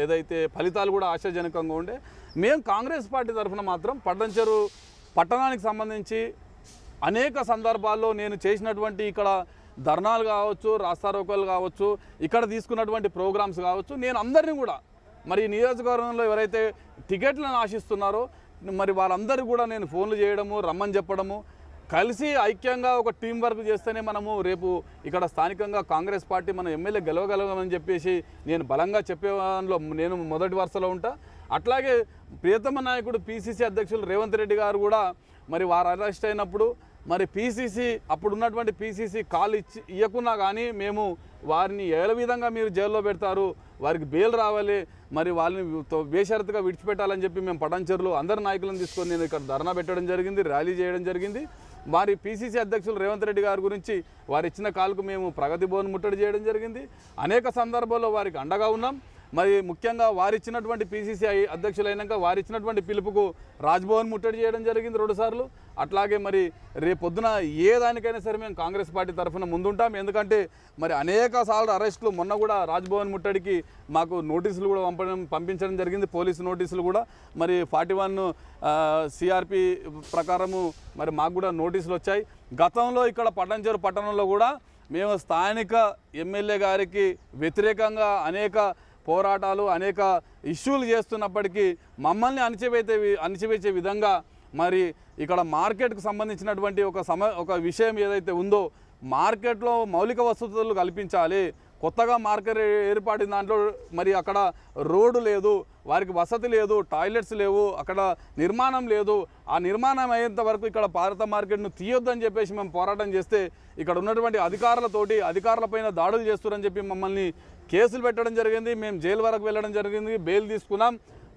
ఏదైతే ఫలితాలు కూడా ఆశాజనకంగా ఉండే మేము కాంగ్రెస్ పార్టీ తరఫున మాత్రం పట్టణచెరు పట్టణానికి సంబంధించి అనేక సందర్భాల్లో నేను చేసినటువంటి ఇక్కడ ధర్నాలు కావచ్చు రాస్తారోకాలు కావచ్చు ఇక్కడ తీసుకున్నటువంటి ప్రోగ్రామ్స్ కావచ్చు నేను అందరినీ కూడా మరి నియోజకవర్గంలో ఎవరైతే టికెట్లను ఆశిస్తున్నారో మరి వాళ్ళందరూ కూడా నేను ఫోన్లు చేయడము రమ్మని చెప్పడము కలిసి ఐక్యంగా ఒక టీం వర్క్ చేస్తేనే మనము రేపు ఇక్కడ స్థానికంగా కాంగ్రెస్ పార్టీ మనం ఎమ్మెల్యే గెలవగలమని చెప్పేసి నేను బలంగా చెప్పే దానిలో నేను మొదటి వరుసలో ఉంటా అట్లాగే ప్రియతమ నాయకుడు పీసీసీ అధ్యక్షులు రేవంత్ రెడ్డి గారు కూడా మరి వారు అరెస్ట్ అయినప్పుడు మరి పీసీసీ అప్పుడు ఉన్నటువంటి పీసీసీ కాల్ ఇచ్చి ఇవ్వకున్నా కానీ మేము వారిని ఏ విధంగా మీరు జైల్లో పెడతారు వారికి బెయిల్ రావాలి మరి వాళ్ళని బేషరత్గా విడిచిపెట్టాలని చెప్పి మేము పటాన్చెరులో అందరి నాయకులను తీసుకొని నేను ఇక్కడ ధర్నా పెట్టడం జరిగింది ర్యాలీ చేయడం జరిగింది వారి పీసీసీ అధ్యక్షులు రేవంత్ రెడ్డి గారి గురించి వారు ఇచ్చిన కాల్కు మేము ప్రగతి భవన్ ముట్టడి చేయడం జరిగింది అనేక సందర్భాల్లో వారికి అండగా ఉన్నాం మరి ముఖ్యంగా వారిచ్చినటువంటి పీసీసీఐ అధ్యక్షులైనాక వారిచ్చినటువంటి పిలుపుకు రాజ్భవన్ ముట్టడి చేయడం జరిగింది రెండుసార్లు అట్లాగే మరి రేపొద్దున ఏ దానికైనా సరే మేము కాంగ్రెస్ పార్టీ తరఫున ముందుంటాం ఎందుకంటే మరి అనేక సార్లు అరెస్టులు మొన్న కూడా రాజ్భవన్ ముట్టడికి మాకు నోటీసులు కూడా పంపడం పంపించడం జరిగింది పోలీసు నోటీసులు కూడా మరి ఫార్టీ వన్ సిఆర్పి ప్రకారము మరి మాకు కూడా నోటీసులు వచ్చాయి గతంలో ఇక్కడ పట్టణచేరు పట్టణంలో కూడా మేము స్థానిక ఎమ్మెల్యే గారికి వ్యతిరేకంగా అనేక పోరాటాలు అనేక ఇష్యూలు చేస్తున్నప్పటికీ మమ్మల్ని అణచివేతే అణచివేచే విధంగా మరి ఇక్కడ మార్కెట్కు సంబంధించినటువంటి ఒక సమ ఒక విషయం ఏదైతే ఉందో మార్కెట్లో మౌలిక వసతులు కల్పించాలి కొత్తగా మార్కెట్ ఏర్పడిన దాంట్లో మరి అక్కడ రోడ్డు లేదు వారికి వసతి లేదు టాయిలెట్స్ లేవు అక్కడ నిర్మాణం లేదు ఆ నిర్మాణం అయ్యేంత వరకు ఇక్కడ భారత మార్కెట్ను తీయొద్దని చెప్పేసి మేము పోరాటం చేస్తే ఇక్కడ ఉన్నటువంటి అధికారులతోటి అధికారులపైన దాడులు చేస్తున్నారని చెప్పి మమ్మల్ని కేసులు పెట్టడం జరిగింది మేము జైలు వరకు వెళ్ళడం జరిగింది బెయిల్ తీసుకున్నాం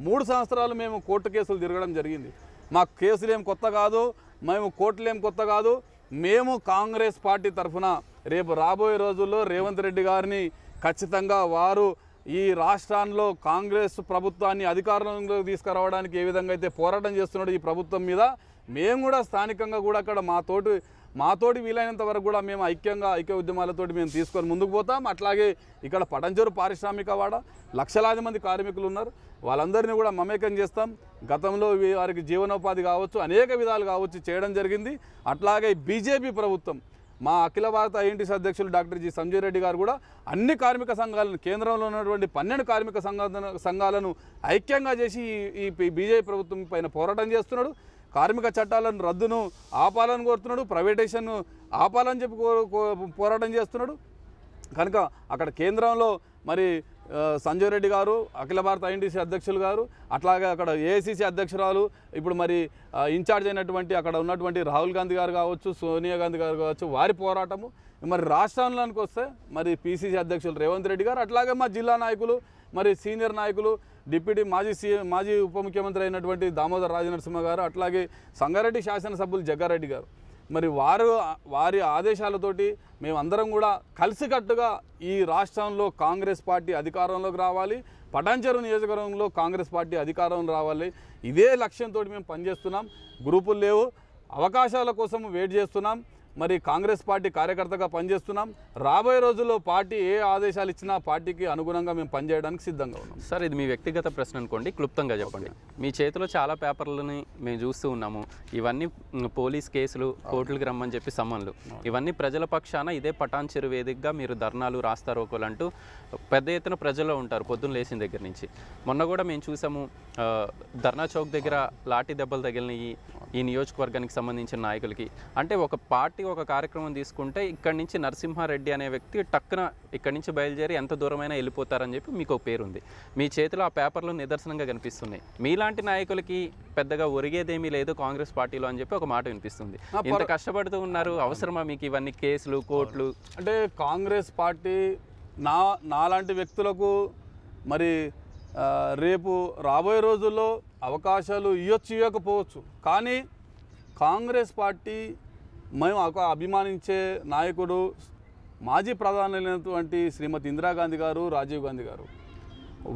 మూడు సంవత్సరాలు మేము కోర్టు కేసులు తిరగడం జరిగింది మా కేసులేం కొత్త కాదు మేము కోర్టులేం కొత్త కాదు మేము కాంగ్రెస్ పార్టీ తరఫున రేపు రాబోయే రోజుల్లో రేవంత్ రెడ్డి గారిని ఖచ్చితంగా వారు ఈ రాష్ట్రాల్లో కాంగ్రెస్ ప్రభుత్వాన్ని అధికారంలోకి తీసుకురావడానికి ఏ విధంగా అయితే పోరాటం చేస్తున్నాడు ఈ ప్రభుత్వం మీద మేము కూడా స్థానికంగా కూడా అక్కడ మాతోటి మాతోటి వీలైనంత వరకు కూడా మేము ఐక్యంగా ఐక్య ఉద్యమాలతోటి మేము తీసుకొని ముందుకు పోతాం అట్లాగే ఇక్కడ పటంచెరు పారిశ్రామిక వాడ లక్షలాది మంది కార్మికులు ఉన్నారు వాళ్ళందరినీ కూడా మమేకం చేస్తాం గతంలో వారికి జీవనోపాధి కావచ్చు అనేక విధాలు కావచ్చు చేయడం జరిగింది అట్లాగే బీజేపీ ప్రభుత్వం మా అఖిల భారత ఐఎన్టీసీ అధ్యక్షులు డాక్టర్ జి సంజయ్ రెడ్డి గారు కూడా అన్ని కార్మిక సంఘాలను కేంద్రంలో ఉన్నటువంటి పన్నెండు కార్మిక సంఘాలను సంఘాలను ఐక్యంగా చేసి ఈ బీజేపీ ప్రభుత్వం పైన పోరాటం చేస్తున్నాడు కార్మిక చట్టాలను రద్దును ఆపాలని కోరుతున్నాడు ప్రైవేటేషన్ ఆపాలని చెప్పి పోరాటం చేస్తున్నాడు కనుక అక్కడ కేంద్రంలో మరి సంజయ్ రెడ్డి గారు అఖిల భారత ఐఎన్టీసీ అధ్యక్షులు గారు అట్లాగే అక్కడ ఏఐసీసీ అధ్యక్షురాలు ఇప్పుడు మరి ఇన్ఛార్జ్ అయినటువంటి అక్కడ ఉన్నటువంటి రాహుల్ గాంధీ గారు కావచ్చు సోనియా గాంధీ గారు కావచ్చు వారి పోరాటము మరి రాష్ట్రంలోనికి వస్తే మరి పీసీసీ అధ్యక్షులు రేవంత్ రెడ్డి గారు అట్లాగే మా జిల్లా నాయకులు మరి సీనియర్ నాయకులు డిప్యూటీ మాజీ సీఎం మాజీ ఉప ముఖ్యమంత్రి అయినటువంటి దామోదర్ రాజనరసింహ గారు అట్లాగే సంగారెడ్డి శాసనసభ్యులు జగ్గారెడ్డి గారు మరి వారు వారి ఆదేశాలతోటి మేమందరం కూడా కలిసికట్టుగా ఈ రాష్ట్రంలో కాంగ్రెస్ పార్టీ అధికారంలోకి రావాలి పటాంచెరు నియోజకవర్గంలో కాంగ్రెస్ పార్టీ అధికారం రావాలి ఇదే లక్ష్యంతో మేము పనిచేస్తున్నాం గ్రూపులు లేవు అవకాశాల కోసం వెయిట్ చేస్తున్నాం మరి కాంగ్రెస్ పార్టీ కార్యకర్తగా పనిచేస్తున్నాం రాబోయే రోజుల్లో పార్టీ ఏ ఆదేశాలు ఇచ్చినా పార్టీకి అనుగుణంగా మేము పనిచేయడానికి సిద్ధంగా ఉన్నాం సార్ ఇది మీ వ్యక్తిగత ప్రశ్న అనుకోండి క్లుప్తంగా చెప్పండి మీ చేతిలో చాలా పేపర్లని మేము చూస్తూ ఉన్నాము ఇవన్నీ పోలీస్ కేసులు కోర్టులకు రమ్మని చెప్పి సమ్మన్లు ఇవన్నీ ప్రజల పక్షాన ఇదే పటాన్ చెరు వేదికగా మీరు ధర్నాలు రాస్తారు అంటూ పెద్ద ఎత్తున ప్రజల్లో ఉంటారు పొద్దున్న లేచిన దగ్గర నుంచి మొన్న కూడా మేము చూసాము ధర్నా చౌక్ దగ్గర లాఠీ దెబ్బలు తగిలినవి ఈ నియోజకవర్గానికి సంబంధించిన నాయకులకి అంటే ఒక పార్టీ ఒకటి ఒక కార్యక్రమం తీసుకుంటే ఇక్కడ నుంచి నరసింహారెడ్డి అనే వ్యక్తి టక్కున ఇక్కడ నుంచి బయలుదేరి ఎంత దూరమైనా వెళ్ళిపోతారని చెప్పి మీకు ఒక పేరుంది మీ చేతిలో ఆ పేపర్లు నిదర్శనంగా కనిపిస్తున్నాయి మీలాంటి నాయకులకి పెద్దగా ఒరిగేదేమీ లేదు కాంగ్రెస్ పార్టీలో అని చెప్పి ఒక మాట వినిపిస్తుంది ఇంత కష్టపడుతూ ఉన్నారు అవసరమా మీకు ఇవన్నీ కేసులు కోర్టులు అంటే కాంగ్రెస్ పార్టీ నా నాలాంటి వ్యక్తులకు మరి రేపు రాబోయే రోజుల్లో అవకాశాలు ఇవ్వచ్చు ఇవ్వకపోవచ్చు కానీ కాంగ్రెస్ పార్టీ మేము ఒక అభిమానించే నాయకుడు మాజీ ప్రధానమైనటువంటి శ్రీమతి ఇందిరాగాంధీ గారు రాజీవ్ గాంధీ గారు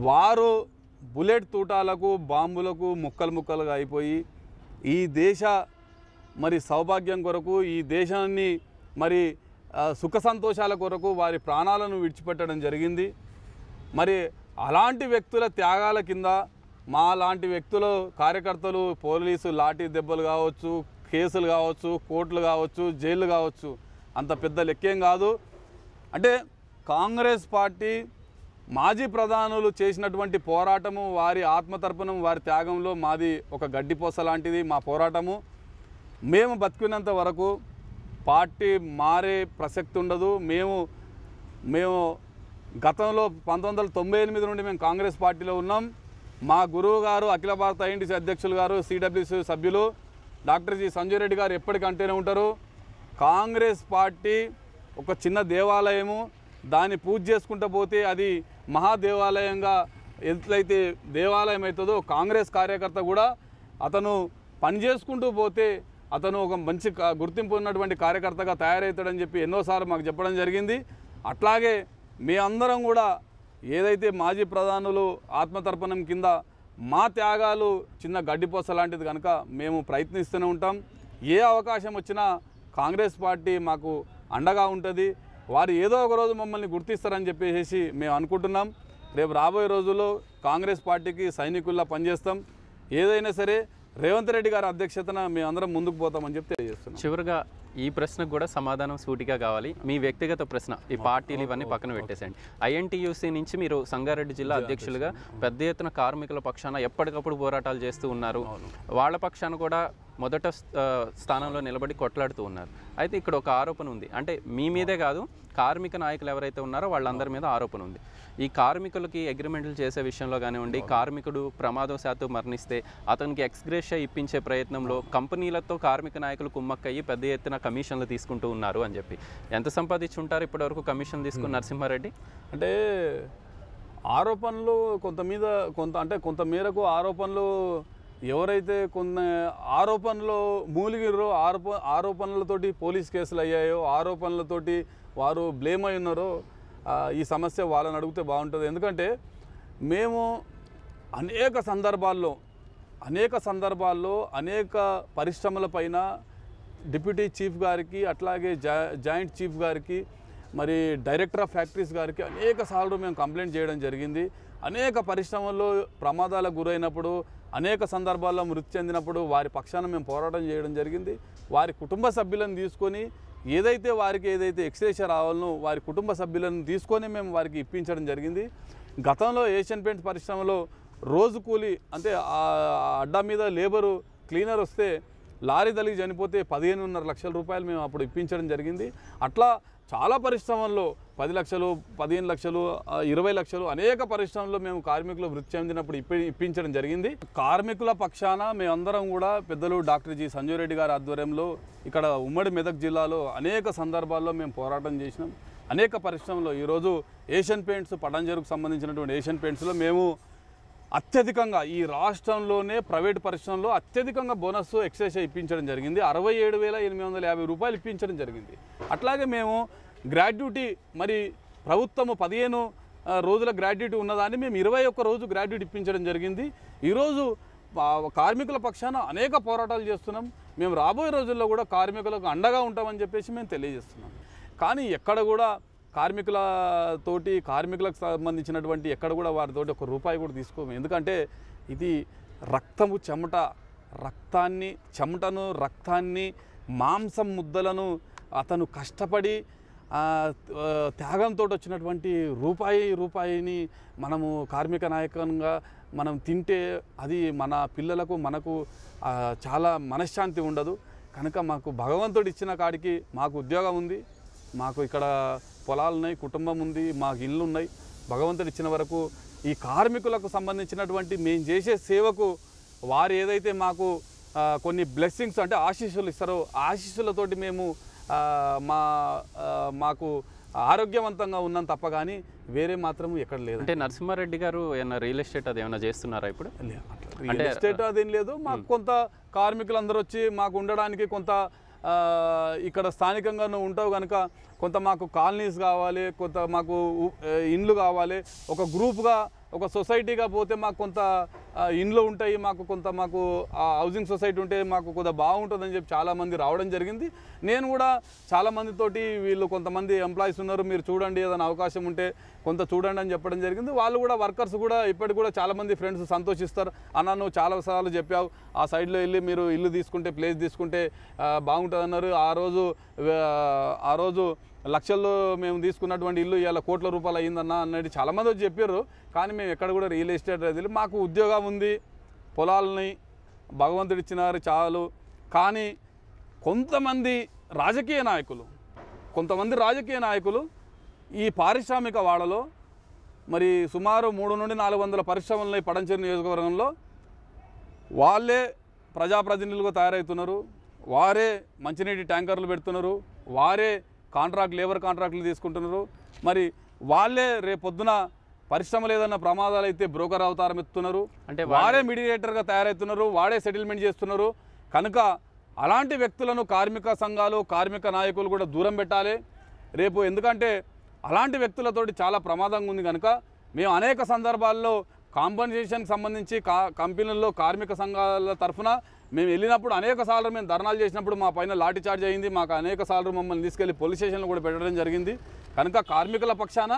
వారు బుల్లెట్ తూటాలకు బాంబులకు ముక్కలు ముక్కలుగా అయిపోయి ఈ దేశ మరి సౌభాగ్యం కొరకు ఈ దేశాన్ని మరి సుఖ సంతోషాల కొరకు వారి ప్రాణాలను విడిచిపెట్టడం జరిగింది మరి అలాంటి వ్యక్తుల త్యాగాల కింద మా లాంటి వ్యక్తులు కార్యకర్తలు పోలీసు లాఠీ దెబ్బలు కావచ్చు కేసులు కావచ్చు కోర్టులు కావచ్చు జైళ్ళు కావచ్చు అంత పెద్ద లెక్కేం కాదు అంటే కాంగ్రెస్ పార్టీ మాజీ ప్రధానులు చేసినటువంటి పోరాటము వారి ఆత్మతర్పణం వారి త్యాగంలో మాది ఒక గడ్డిపోస లాంటిది మా పోరాటము మేము బతికినంత వరకు పార్టీ మారే ప్రసక్తి ఉండదు మేము మేము గతంలో పంతొమ్మిది నుండి మేము కాంగ్రెస్ పార్టీలో ఉన్నాం మా గురువు గారు అఖిల భారత ఐఎన్టీసీ అధ్యక్షులు గారు సిడబ్ల్యూసీ సభ్యులు డాక్టర్ జి సంజయ్ రెడ్డి గారు ఎప్పటికంటేనే ఉంటారు కాంగ్రెస్ పార్టీ ఒక చిన్న దేవాలయము దాన్ని పూజ చేసుకుంటూ పోతే అది మహాదేవాలయంగా ఎట్లయితే దేవాలయం అవుతుందో కాంగ్రెస్ కార్యకర్త కూడా అతను పని చేసుకుంటూ పోతే అతను ఒక మంచి గుర్తింపు ఉన్నటువంటి కార్యకర్తగా తయారవుతాడని చెప్పి ఎన్నోసార్లు మాకు చెప్పడం జరిగింది అట్లాగే మీ అందరం కూడా ఏదైతే మాజీ ప్రధానులు ఆత్మతర్పణం కింద మా త్యాగాలు చిన్న గడ్డిపోస లాంటిది కనుక మేము ప్రయత్నిస్తూనే ఉంటాం ఏ అవకాశం వచ్చినా కాంగ్రెస్ పార్టీ మాకు అండగా ఉంటుంది వారు ఏదో ఒక రోజు మమ్మల్ని గుర్తిస్తారని చెప్పేసి మేము అనుకుంటున్నాం రేపు రాబోయే రోజుల్లో కాంగ్రెస్ పార్టీకి సైనికుల్లా పనిచేస్తాం ఏదైనా సరే రేవంత్ రెడ్డి గారి అధ్యక్షతన మేమందరం ముందుకు పోతామని చెప్పి తెలియజేస్తున్నాం చివరిగా ఈ ప్రశ్నకు కూడా సమాధానం సూటిగా కావాలి మీ వ్యక్తిగత ప్రశ్న ఈ పార్టీలు ఇవన్నీ పక్కన పెట్టేసేయండి ఐఎన్టీయూసీ నుంచి మీరు సంగారెడ్డి జిల్లా అధ్యక్షులుగా పెద్ద ఎత్తున కార్మికుల పక్షాన ఎప్పటికప్పుడు పోరాటాలు చేస్తూ ఉన్నారు వాళ్ళ పక్షాన కూడా మొదట స్థానంలో నిలబడి కొట్లాడుతూ ఉన్నారు అయితే ఇక్కడ ఒక ఆరోపణ ఉంది అంటే మీ మీదే కాదు కార్మిక నాయకులు ఎవరైతే ఉన్నారో వాళ్ళందరి మీద ఆరోపణ ఉంది ఈ కార్మికులకి అగ్రిమెంట్లు చేసే విషయంలో కానివ్వండి కార్మికుడు ప్రమాదవశాత్తు మరణిస్తే అతనికి ఎక్స్గ్రేష ఇప్పించే ప్రయత్నంలో కంపెనీలతో కార్మిక నాయకులు కుమ్మక్కయ్యి పెద్ద ఎత్తున కమిషన్లు తీసుకుంటూ ఉన్నారు అని చెప్పి ఎంత సంపాదించుంటారు ఇప్పటివరకు కమిషన్ తీసుకున్న నరసింహారెడ్డి అంటే ఆరోపణలు కొంత మీద కొంత అంటే కొంత మేరకు ఆరోపణలు ఎవరైతే కొన్ని ఆరోపణలు మూలిగిరో ఆరోప ఆరోపణలతోటి పోలీస్ కేసులు అయ్యాయో ఆరోపణలతోటి వారు బ్లేమ్ అయి ఉన్నారో ఈ సమస్య వాళ్ళని అడిగితే బాగుంటుంది ఎందుకంటే మేము అనేక సందర్భాల్లో అనేక సందర్భాల్లో అనేక పరిశ్రమల పైన డిప్యూటీ చీఫ్ గారికి అట్లాగే జాయింట్ చీఫ్ గారికి మరి డైరెక్టర్ ఆఫ్ ఫ్యాక్టరీస్ గారికి అనేక సార్లు మేము కంప్లైంట్ చేయడం జరిగింది అనేక పరిశ్రమల్లో ప్రమాదాలకు గురైనప్పుడు అనేక సందర్భాల్లో మృతి చెందినప్పుడు వారి పక్షాన మేము పోరాటం చేయడం జరిగింది వారి కుటుంబ సభ్యులను తీసుకొని ఏదైతే వారికి ఏదైతే ఎక్స్రేష రావాలనో వారి కుటుంబ సభ్యులను తీసుకొని మేము వారికి ఇప్పించడం జరిగింది గతంలో ఏషియన్ పెయింట్స్ పరిశ్రమలో రోజు కూలి అంటే అడ్డా మీద లేబరు క్లీనర్ వస్తే లారీ తలిగి చనిపోతే పదిహేనున్నర లక్షల రూపాయలు మేము అప్పుడు ఇప్పించడం జరిగింది అట్లా చాలా పరిశ్రమల్లో పది లక్షలు పదిహేను లక్షలు ఇరవై లక్షలు అనేక పరిశ్రమలు మేము కార్మికులు వృత్తి చెందినప్పుడు ఇప్పి ఇప్పించడం జరిగింది కార్మికుల పక్షాన మేమందరం కూడా పెద్దలు డాక్టర్ జి సంజయ్ రెడ్డి గారి ఆధ్వర్యంలో ఇక్కడ ఉమ్మడి మెదక్ జిల్లాలో అనేక సందర్భాల్లో మేము పోరాటం చేసినాం అనేక పరిశ్రమలో ఈరోజు ఏషియన్ పెయింట్స్ పటంజరుకు సంబంధించినటువంటి ఏషియన్ పెయింట్స్లో మేము అత్యధికంగా ఈ రాష్ట్రంలోనే ప్రైవేట్ పరిశ్రమలో అత్యధికంగా బోనస్ ఎక్సైజ్ ఇప్పించడం జరిగింది అరవై ఏడు వేల ఎనిమిది వందల యాభై రూపాయలు ఇప్పించడం జరిగింది అట్లాగే మేము గ్రాడ్యుటీ మరి ప్రభుత్వము పదిహేను రోజుల గ్రాడ్యుటీ ఉన్నదాన్ని మేము ఇరవై ఒక్క రోజు గ్రాడ్యుటీ ఇప్పించడం జరిగింది ఈరోజు కార్మికుల పక్షాన అనేక పోరాటాలు చేస్తున్నాం మేము రాబోయే రోజుల్లో కూడా కార్మికులకు అండగా ఉంటామని చెప్పేసి మేము తెలియజేస్తున్నాం కానీ ఎక్కడ కూడా కార్మికులతోటి కార్మికులకు సంబంధించినటువంటి ఎక్కడ కూడా వారితోటి ఒక రూపాయి కూడా తీసుకోము ఎందుకంటే ఇది రక్తము చెమట రక్తాన్ని చెమటను రక్తాన్ని మాంసం ముద్దలను అతను కష్టపడి త్యాగంతో వచ్చినటువంటి రూపాయి రూపాయిని మనము కార్మిక నాయకంగా మనం తింటే అది మన పిల్లలకు మనకు చాలా మనశ్శాంతి ఉండదు కనుక మాకు భగవంతుడు ఇచ్చిన కాడికి మాకు ఉద్యోగం ఉంది మాకు ఇక్కడ పొలాలు ఉన్నాయి కుటుంబం ఉంది మాకు ఇల్లు ఉన్నాయి భగవంతుడు ఇచ్చిన వరకు ఈ కార్మికులకు సంబంధించినటువంటి మేము చేసే సేవకు వారు ఏదైతే మాకు కొన్ని బ్లెస్సింగ్స్ అంటే ఆశీస్సులు ఇస్తారో ఆశీస్సులతోటి మేము మా మాకు ఆరోగ్యవంతంగా ఉన్నాం తప్ప కానీ వేరే మాత్రం ఎక్కడ లేదు అంటే నరసింహారెడ్డి గారు ఏమైనా రియల్ ఎస్టేట్ అది ఏమైనా చేస్తున్నారా ఇప్పుడు రియల్ ఎస్టేట్ అదేం లేదు మాకు కొంత కార్మికులు అందరూ వచ్చి మాకు ఉండడానికి కొంత ఇక్కడ స్థానికంగా నువ్వు ఉంటావు కనుక కొంత మాకు కాలనీస్ కావాలి కొంత మాకు ఇండ్లు కావాలి ఒక గ్రూప్గా ఒక సొసైటీగా పోతే మాకు కొంత ఇంట్లో ఉంటాయి మాకు కొంత మాకు హౌసింగ్ సొసైటీ ఉంటే మాకు కొంత బాగుంటుందని చెప్పి చాలామంది రావడం జరిగింది నేను కూడా చాలామందితోటి వీళ్ళు కొంతమంది ఎంప్లాయీస్ ఉన్నారు మీరు చూడండి ఏదైనా అవకాశం ఉంటే కొంత చూడండి అని చెప్పడం జరిగింది వాళ్ళు కూడా వర్కర్స్ కూడా ఇప్పటికి కూడా చాలామంది ఫ్రెండ్స్ సంతోషిస్తారు అన్న నువ్వు చాలాసార్లు చెప్పావు ఆ సైడ్లో వెళ్ళి మీరు ఇల్లు తీసుకుంటే ప్లేస్ తీసుకుంటే బాగుంటుందన్నారు ఆ రోజు ఆ రోజు లక్షల్లో మేము తీసుకున్నటువంటి ఇల్లు ఇలా కోట్ల రూపాయలు అయ్యిందన్న అన్నది చాలామంది చెప్పారు కానీ మేము ఎక్కడ కూడా రియల్ ఎస్టేట్ అది మాకు ఉద్యోగం ఉంది పొలాలని భగవంతుడిచ్చినారు చాలు కానీ కొంతమంది రాజకీయ నాయకులు కొంతమంది రాజకీయ నాయకులు ఈ పారిశ్రామిక వాడలో మరి సుమారు మూడు నుండి నాలుగు వందల పరిశ్రమలని పడంచేరు నియోజకవర్గంలో వాళ్ళే ప్రజాప్రతినిధులుగా తయారవుతున్నారు వారే మంచినీటి ట్యాంకర్లు పెడుతున్నారు వారే కాంట్రాక్ట్ లేబర్ కాంట్రాక్టులు తీసుకుంటున్నారు మరి వాళ్ళే రేపొద్దున పరిశ్రమ లేదన్న ప్రమాదాలు అయితే బ్రోకర్ అవతారం ఎత్తున్నారు అంటే వాడే మీడియేటర్గా తయారవుతున్నారు వాడే సెటిల్మెంట్ చేస్తున్నారు కనుక అలాంటి వ్యక్తులను కార్మిక సంఘాలు కార్మిక నాయకులు కూడా దూరం పెట్టాలి రేపు ఎందుకంటే అలాంటి వ్యక్తులతోటి చాలా ప్రమాదంగా ఉంది కనుక మేము అనేక సందర్భాల్లో కాంపన్సేషన్కి సంబంధించి కా కంపెనీల్లో కార్మిక సంఘాల తరఫున మేము వెళ్ళినప్పుడు అనేక సార్లు మేము ధర్నాలు చేసినప్పుడు మా పైన లాఠీ చార్జ్ అయింది మాకు అనేక సార్లు మమ్మల్ని తీసుకెళ్లి పోలీస్ స్టేషన్లో కూడా పెట్టడం జరిగింది కనుక కార్మికుల పక్షాన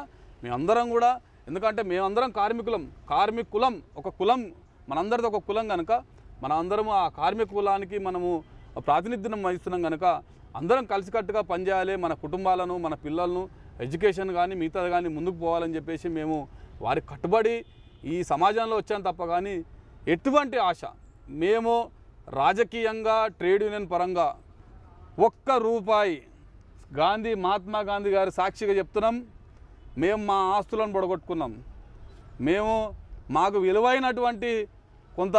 మేమందరం కూడా ఎందుకంటే మేమందరం కార్మికులం కార్మికులం ఒక కులం మనందరిది ఒక కులం కనుక మన అందరము ఆ కార్మిక కులానికి మనము ప్రాతినిధ్యం వహిస్తున్నాం కనుక అందరం కలిసికట్టుగా పనిచేయాలి మన కుటుంబాలను మన పిల్లలను ఎడ్యుకేషన్ కానీ మిగతాది కానీ ముందుకు పోవాలని చెప్పేసి మేము వారి కట్టుబడి ఈ సమాజంలో వచ్చాను తప్ప కానీ ఎటువంటి ఆశ మేము రాజకీయంగా ట్రేడ్ యూనియన్ పరంగా ఒక్క రూపాయి గాంధీ మహాత్మా గాంధీ గారి సాక్షిగా చెప్తున్నాం మేము మా ఆస్తులను పొడగొట్టుకున్నాం మేము మాకు విలువైనటువంటి కొంత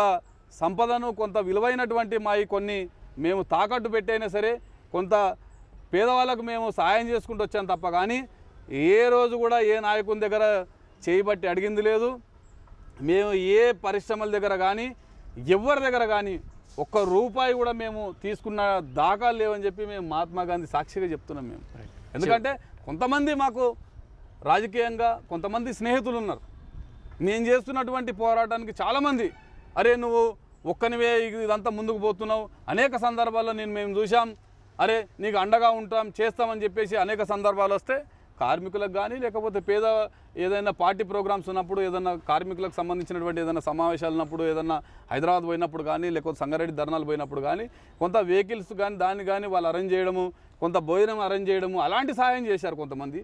సంపదను కొంత విలువైనటువంటి మా కొన్ని మేము తాకట్టు పెట్టైనా సరే కొంత పేదవాళ్ళకు మేము సాయం చేసుకుంటూ వచ్చాం తప్ప కానీ ఏ రోజు కూడా ఏ నాయకుని దగ్గర చేయబట్టి అడిగింది లేదు మేము ఏ పరిశ్రమల దగ్గర కానీ ఎవరి దగ్గర కానీ ఒక్క రూపాయి కూడా మేము తీసుకున్న దాఖాలు లేవని చెప్పి మేము మహాత్మా గాంధీ సాక్షిగా చెప్తున్నాం మేము ఎందుకంటే కొంతమంది మాకు రాజకీయంగా కొంతమంది స్నేహితులు ఉన్నారు నేను చేస్తున్నటువంటి పోరాటానికి చాలామంది అరే నువ్వు ఒక్కనివే ఇదంతా ముందుకు పోతున్నావు అనేక సందర్భాల్లో నేను మేము చూసాం అరే నీకు అండగా ఉంటాం చేస్తామని చెప్పేసి అనేక సందర్భాలు వస్తే కార్మికులకు కానీ లేకపోతే పేద ఏదైనా పార్టీ ప్రోగ్రామ్స్ ఉన్నప్పుడు ఏదైనా కార్మికులకు సంబంధించినటువంటి ఏదైనా సమావేశాలు ఉన్నప్పుడు ఏదైనా హైదరాబాద్ పోయినప్పుడు కానీ లేకపోతే సంగారెడ్డి ధర్నాలు పోయినప్పుడు కానీ కొంత వెహికల్స్ కానీ దాన్ని కానీ వాళ్ళు అరేంజ్ చేయడము కొంత భోజనం అరేంజ్ చేయడము అలాంటి సహాయం చేశారు కొంతమంది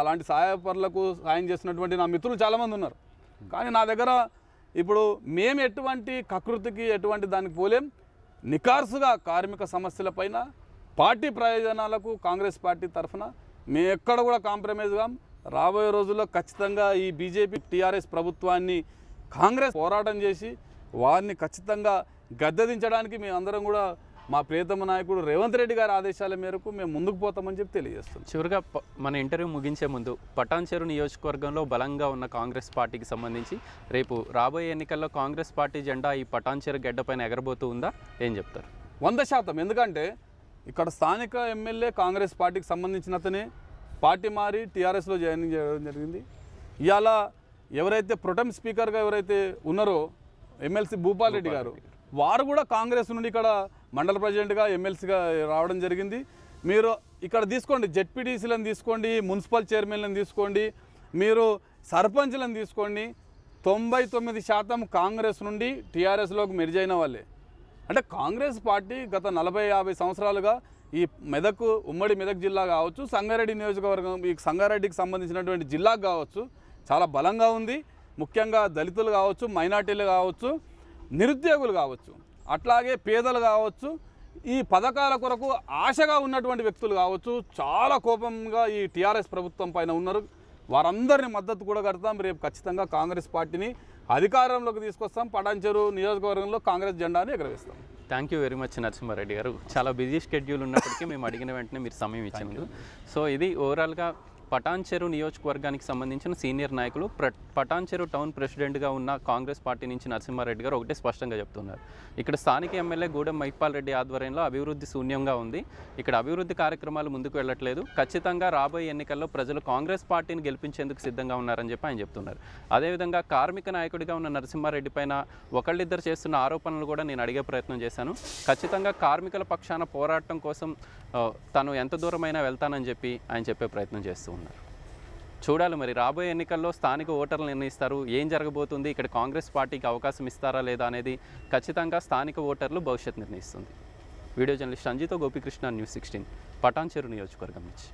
అలాంటి సహాయపరులకు సాయం చేసినటువంటి నా మిత్రులు చాలామంది ఉన్నారు కానీ నా దగ్గర ఇప్పుడు మేము ఎటువంటి కకృతికి ఎటువంటి దానికి పోలేం నికార్సుగా కార్మిక సమస్యలపైన పార్టీ ప్రయోజనాలకు కాంగ్రెస్ పార్టీ తరఫున మేము ఎక్కడ కూడా కాంప్రమైజ్ కాం రాబోయే రోజుల్లో ఖచ్చితంగా ఈ బీజేపీ టీఆర్ఎస్ ప్రభుత్వాన్ని కాంగ్రెస్ పోరాటం చేసి వారిని ఖచ్చితంగా గద్దెదించడానికి మేమందరం కూడా మా ప్రియతమ నాయకుడు రేవంత్ రెడ్డి గారి ఆదేశాల మేరకు మేము ముందుకు పోతామని చెప్పి తెలియజేస్తాం చివరిగా మన ఇంటర్వ్యూ ముగించే ముందు పటాన్చెరు నియోజకవర్గంలో బలంగా ఉన్న కాంగ్రెస్ పార్టీకి సంబంధించి రేపు రాబోయే ఎన్నికల్లో కాంగ్రెస్ పార్టీ జెండా ఈ పటాన్చెరు గడ్డపైన ఎగరబోతూ ఉందా ఏం చెప్తారు వంద శాతం ఎందుకంటే ఇక్కడ స్థానిక ఎమ్మెల్యే కాంగ్రెస్ పార్టీకి సంబంధించిన అతనే పార్టీ మారి టీఆర్ఎస్లో జాయిన్ చేయడం జరిగింది ఇవాళ ఎవరైతే ప్రొటం స్పీకర్గా ఎవరైతే ఉన్నారో ఎమ్మెల్సీ భూపాల్ రెడ్డి గారు వారు కూడా కాంగ్రెస్ నుండి ఇక్కడ మండల ప్రెసిడెంట్గా ఎమ్మెల్సీగా రావడం జరిగింది మీరు ఇక్కడ తీసుకోండి జెడ్పీటీసీలను తీసుకోండి మున్సిపల్ చైర్మన్లను తీసుకోండి మీరు సర్పంచ్లను తీసుకోండి తొంభై తొమ్మిది శాతం కాంగ్రెస్ నుండి టీఆర్ఎస్లోకి మెరిజైన వాళ్ళే అంటే కాంగ్రెస్ పార్టీ గత నలభై యాభై సంవత్సరాలుగా ఈ మెదక్ ఉమ్మడి మెదక్ జిల్లా కావచ్చు సంగారెడ్డి నియోజకవర్గం ఈ సంగారెడ్డికి సంబంధించినటువంటి జిల్లాకు కావచ్చు చాలా బలంగా ఉంది ముఖ్యంగా దళితులు కావచ్చు మైనార్టీలు కావచ్చు నిరుద్యోగులు కావచ్చు అట్లాగే పేదలు కావచ్చు ఈ పథకాల కొరకు ఆశగా ఉన్నటువంటి వ్యక్తులు కావచ్చు చాలా కోపంగా ఈ టీఆర్ఎస్ ప్రభుత్వం పైన ఉన్నారు వారందరినీ మద్దతు కూడా కడతాం రేపు ఖచ్చితంగా కాంగ్రెస్ పార్టీని అధికారంలోకి తీసుకొస్తాం పటాంచెరు నియోజకవర్గంలో కాంగ్రెస్ జెండాని ఎగరవేస్తాం thank you very much Narasimha Reddy garu చాలా బిజీ షెడ్యూల్ ఉన్నప్పటికీ మేము అడిగిన వెంటనే మీరు సమయం ఇచ్చినందుకు సో ఇది ఓవరాల్గా పటాన్చెరు నియోజకవర్గానికి సంబంధించిన సీనియర్ నాయకులు పటాన్చెరు టౌన్ ప్రెసిడెంట్గా ఉన్న కాంగ్రెస్ పార్టీ నుంచి నరసింహారెడ్డి గారు ఒకటే స్పష్టంగా చెప్తున్నారు ఇక్కడ స్థానిక ఎమ్మెల్యే గూడెం మైపాల్ రెడ్డి ఆధ్వర్యంలో అభివృద్ధి శూన్యంగా ఉంది ఇక్కడ అభివృద్ధి కార్యక్రమాలు ముందుకు వెళ్ళట్లేదు ఖచ్చితంగా రాబోయే ఎన్నికల్లో ప్రజలు కాంగ్రెస్ పార్టీని గెలిపించేందుకు సిద్ధంగా ఉన్నారని చెప్పి ఆయన చెప్తున్నారు అదేవిధంగా కార్మిక నాయకుడిగా ఉన్న నరసింహారెడ్డి పైన ఒకళ్ళిద్దరు చేస్తున్న ఆరోపణలు కూడా నేను అడిగే ప్రయత్నం చేశాను ఖచ్చితంగా కార్మికుల పక్షాన పోరాటం కోసం తను ఎంత దూరమైనా వెళ్తానని చెప్పి ఆయన చెప్పే ప్రయత్నం చేస్తూ ఉన్నారు చూడాలి మరి రాబోయే ఎన్నికల్లో స్థానిక ఓటర్లు నిర్ణయిస్తారు ఏం జరగబోతుంది ఇక్కడ కాంగ్రెస్ పార్టీకి అవకాశం ఇస్తారా లేదా అనేది ఖచ్చితంగా స్థానిక ఓటర్లు భవిష్యత్తు నిర్ణయిస్తుంది వీడియో జర్నలిస్ట్ సంజీతో గోపికృష్ణ న్యూస్ సిక్స్టీన్ పటాన్చెరు నియోజకవర్గం నుంచి